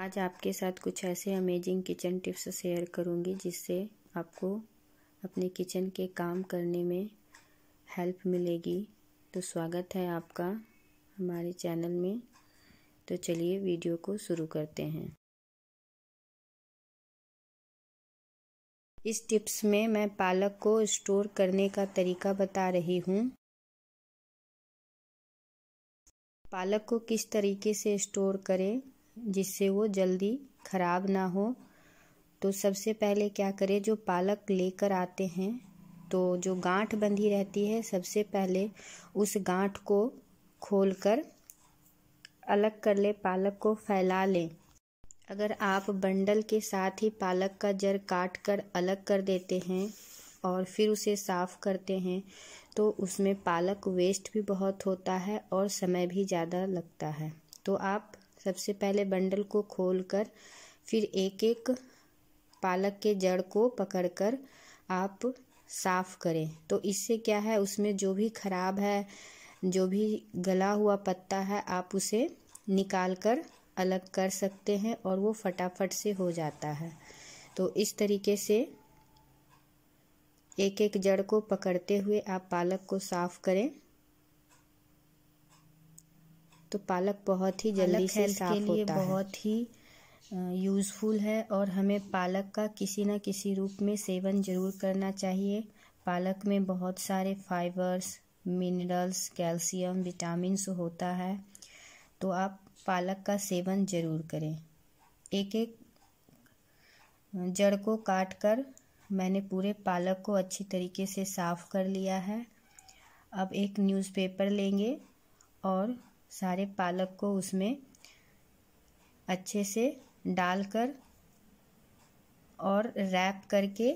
आज आपके साथ कुछ ऐसे अमेजिंग किचन टिप्स शेयर करूंगी जिससे आपको अपने किचन के काम करने में हेल्प मिलेगी तो स्वागत है आपका हमारे चैनल में तो चलिए वीडियो को शुरू करते हैं इस टिप्स में मैं पालक को स्टोर करने का तरीका बता रही हूँ पालक को किस तरीके से स्टोर करें जिससे वो जल्दी ख़राब ना हो तो सबसे पहले क्या करें जो पालक लेकर आते हैं तो जो गांठ बंधी रहती है सबसे पहले उस गांठ को खोलकर अलग कर ले पालक को फैला लें अगर आप बंडल के साथ ही पालक का जड़ काट कर अलग कर देते हैं और फिर उसे साफ़ करते हैं तो उसमें पालक वेस्ट भी बहुत होता है और समय भी ज़्यादा लगता है तो आप सबसे पहले बंडल को खोलकर फिर एक एक पालक के जड़ को पकड़कर आप साफ करें तो इससे क्या है उसमें जो भी खराब है जो भी गला हुआ पत्ता है आप उसे निकाल कर अलग कर सकते हैं और वो फटाफट से हो जाता है तो इस तरीके से एक एक जड़ को पकड़ते हुए आप पालक को साफ करें तो पालक बहुत ही जल्दी से साफ के लिए होता बहुत है। ही यूज़फुल है और हमें पालक का किसी न किसी रूप में सेवन जरूर करना चाहिए पालक में बहुत सारे फाइबर्स मिनरल्स कैल्शियम विटामिन होता है तो आप पालक का सेवन जरूर करें एक एक जड़ को काट कर मैंने पूरे पालक को अच्छी तरीके से साफ़ कर लिया है अब एक न्यूज़पेपर लेंगे और सारे पालक को उसमें अच्छे से डालकर और रैप करके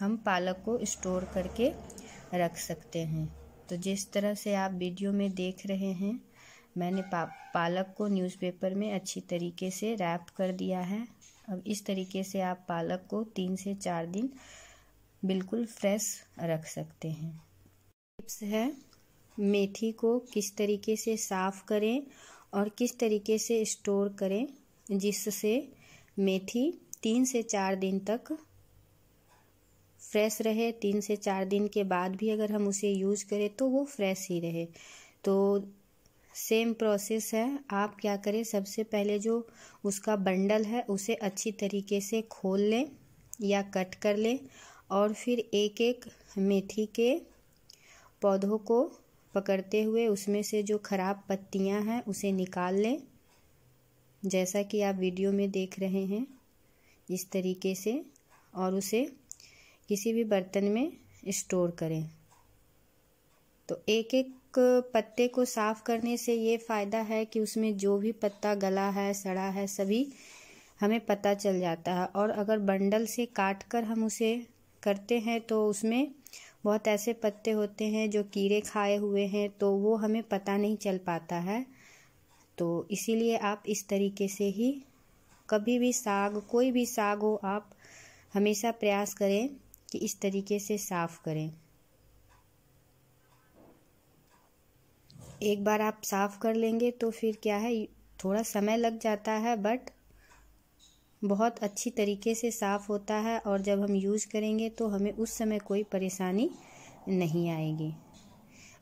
हम पालक को स्टोर करके रख सकते हैं तो जिस तरह से आप वीडियो में देख रहे हैं मैंने पा, पालक को न्यूज़पेपर में अच्छी तरीके से रैप कर दिया है अब इस तरीके से आप पालक को तीन से चार दिन बिल्कुल फ्रेश रख सकते हैं टिप्स है मेथी को किस तरीके से साफ़ करें और किस तरीके से स्टोर करें जिससे मेथी तीन से चार दिन तक फ्रेश रहे तीन से चार दिन के बाद भी अगर हम उसे यूज करें तो वो फ्रेश ही रहे तो सेम प्रोसेस है आप क्या करें सबसे पहले जो उसका बंडल है उसे अच्छी तरीके से खोल लें या कट कर लें और फिर एक एक मेथी के पौधों को पकड़ते हुए उसमें से जो खराब पत्तियां हैं उसे निकाल लें जैसा कि आप वीडियो में देख रहे हैं इस तरीके से और उसे किसी भी बर्तन में स्टोर करें तो एक एक पत्ते को साफ करने से ये फ़ायदा है कि उसमें जो भी पत्ता गला है सड़ा है सभी हमें पता चल जाता है और अगर बंडल से काट कर हम उसे करते हैं तो उसमें बहुत ऐसे पत्ते होते हैं जो कीड़े खाए हुए हैं तो वो हमें पता नहीं चल पाता है तो इसीलिए आप इस तरीके से ही कभी भी साग कोई भी साग हो आप हमेशा प्रयास करें कि इस तरीके से साफ़ करें एक बार आप साफ़ कर लेंगे तो फिर क्या है थोड़ा समय लग जाता है बट बहुत अच्छी तरीके से साफ़ होता है और जब हम यूज़ करेंगे तो हमें उस समय कोई परेशानी नहीं आएगी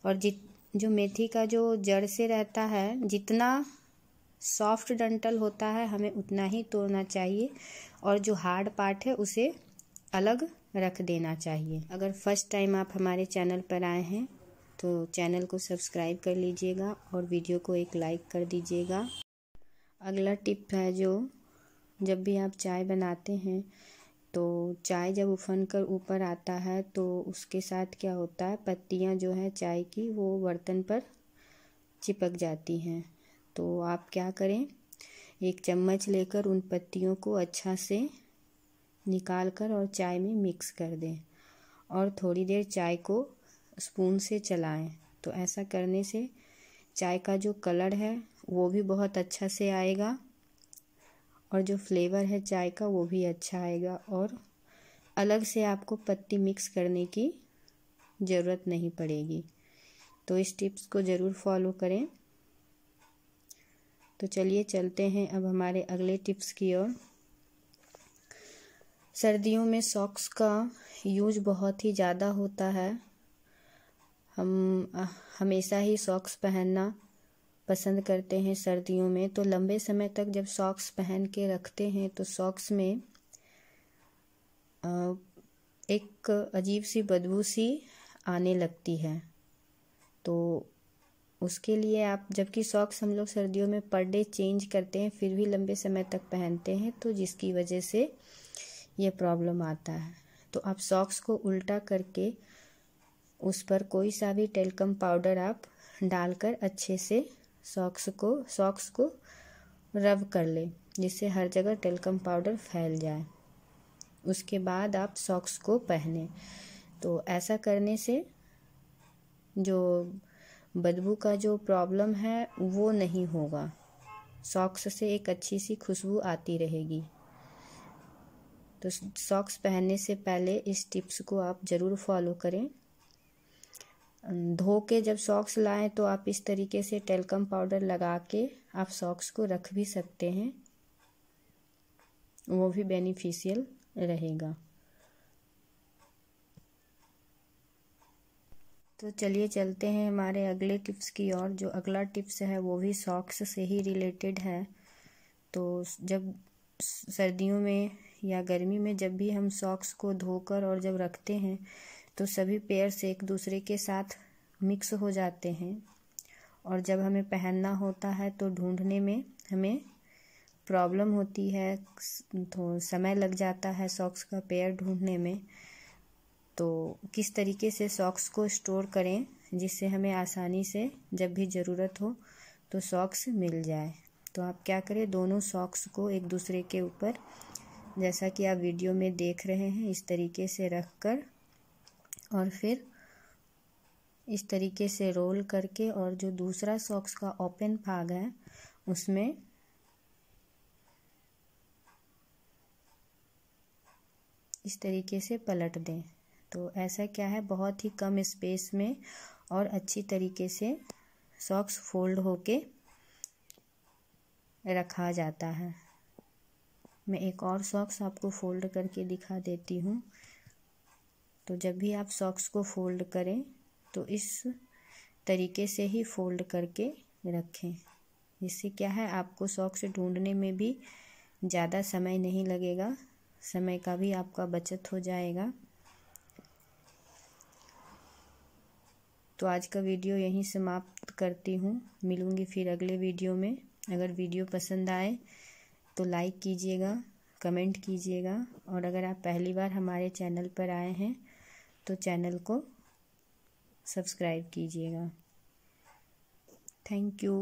और जित जो मेथी का जो जड़ से रहता है जितना सॉफ्ट डंटल होता है हमें उतना ही तोड़ना चाहिए और जो हार्ड पार्ट है उसे अलग रख देना चाहिए अगर फर्स्ट टाइम आप हमारे चैनल पर आए हैं तो चैनल को सब्सक्राइब कर लीजिएगा और वीडियो को एक लाइक कर दीजिएगा अगला टिप है जो जब भी आप चाय बनाते हैं तो चाय जब उफन कर ऊपर आता है तो उसके साथ क्या होता है पत्तियाँ जो हैं चाय की वो बर्तन पर चिपक जाती हैं तो आप क्या करें एक चम्मच लेकर उन पत्तियों को अच्छा से निकाल कर और चाय में मिक्स कर दें और थोड़ी देर चाय को स्पून से चलाएं तो ऐसा करने से चाय का जो कलर है वो भी बहुत अच्छा से आएगा और जो फ्लेवर है चाय का वो भी अच्छा आएगा और अलग से आपको पत्ती मिक्स करने की ज़रूरत नहीं पड़ेगी तो इस टिप्स को ज़रूर फॉलो करें तो चलिए चलते हैं अब हमारे अगले टिप्स की ओर सर्दियों में सॉक्स का यूज बहुत ही ज़्यादा होता है हम हमेशा ही सॉक्स पहनना पसंद करते हैं सर्दियों में तो लंबे समय तक जब सॉक्स पहन के रखते हैं तो सॉक्स में एक अजीब सी बदबू सी आने लगती है तो उसके लिए आप जबकि सॉक्स हम लोग सर्दियों में पर डे चेंज करते हैं फिर भी लंबे समय तक पहनते हैं तो जिसकी वजह से ये प्रॉब्लम आता है तो आप सॉक्स को उल्टा करके उस पर कोई सा भी टेलकम पाउडर आप डालकर अच्छे से सॉक्स को सॉक्स को रब कर लें जिससे हर जगह टेलकम पाउडर फैल जाए उसके बाद आप सॉक्स को पहने तो ऐसा करने से जो बदबू का जो प्रॉब्लम है वो नहीं होगा सॉक्स से एक अच्छी सी खुशबू आती रहेगी तो सॉक्स पहनने से पहले इस टिप्स को आप ज़रूर फॉलो करें धो के जब सॉक्स लाएं तो आप इस तरीके से टेलकम पाउडर लगा के आप सॉक्स को रख भी सकते हैं वो भी बेनिफिशियल रहेगा तो चलिए चलते हैं हमारे अगले टिप्स की ओर जो अगला टिप्स है वो भी सॉक्स से ही रिलेटेड है तो जब सर्दियों में या गर्मी में जब भी हम सॉक्स को धोकर और जब रखते हैं तो सभी पेयर्स एक दूसरे के साथ मिक्स हो जाते हैं और जब हमें पहनना होता है तो ढूंढने में हमें प्रॉब्लम होती है तो समय लग जाता है सॉक्स का पेयर ढूंढने में तो किस तरीके से सॉक्स को स्टोर करें जिससे हमें आसानी से जब भी ज़रूरत हो तो सॉक्स मिल जाए तो आप क्या करें दोनों सॉक्स को एक दूसरे के ऊपर जैसा कि आप वीडियो में देख रहे हैं इस तरीके से रख कर और फिर इस तरीके से रोल करके और जो दूसरा सॉक्स का ओपन भाग है उसमें इस तरीके से पलट दें तो ऐसा क्या है बहुत ही कम स्पेस में और अच्छी तरीके से सॉक्स फोल्ड होके रखा जाता है मैं एक और सॉक्स आपको फोल्ड करके दिखा देती हूँ तो जब भी आप सॉक्स को फोल्ड करें तो इस तरीके से ही फोल्ड करके रखें इससे क्या है आपको सॉक्स ढूंढने में भी ज़्यादा समय नहीं लगेगा समय का भी आपका बचत हो जाएगा तो आज का वीडियो यहीं समाप्त करती हूँ मिलूँगी फिर अगले वीडियो में अगर वीडियो पसंद आए तो लाइक कीजिएगा कमेंट कीजिएगा और अगर आप पहली बार हमारे चैनल पर आए हैं तो चैनल को सब्सक्राइब कीजिएगा थैंक यू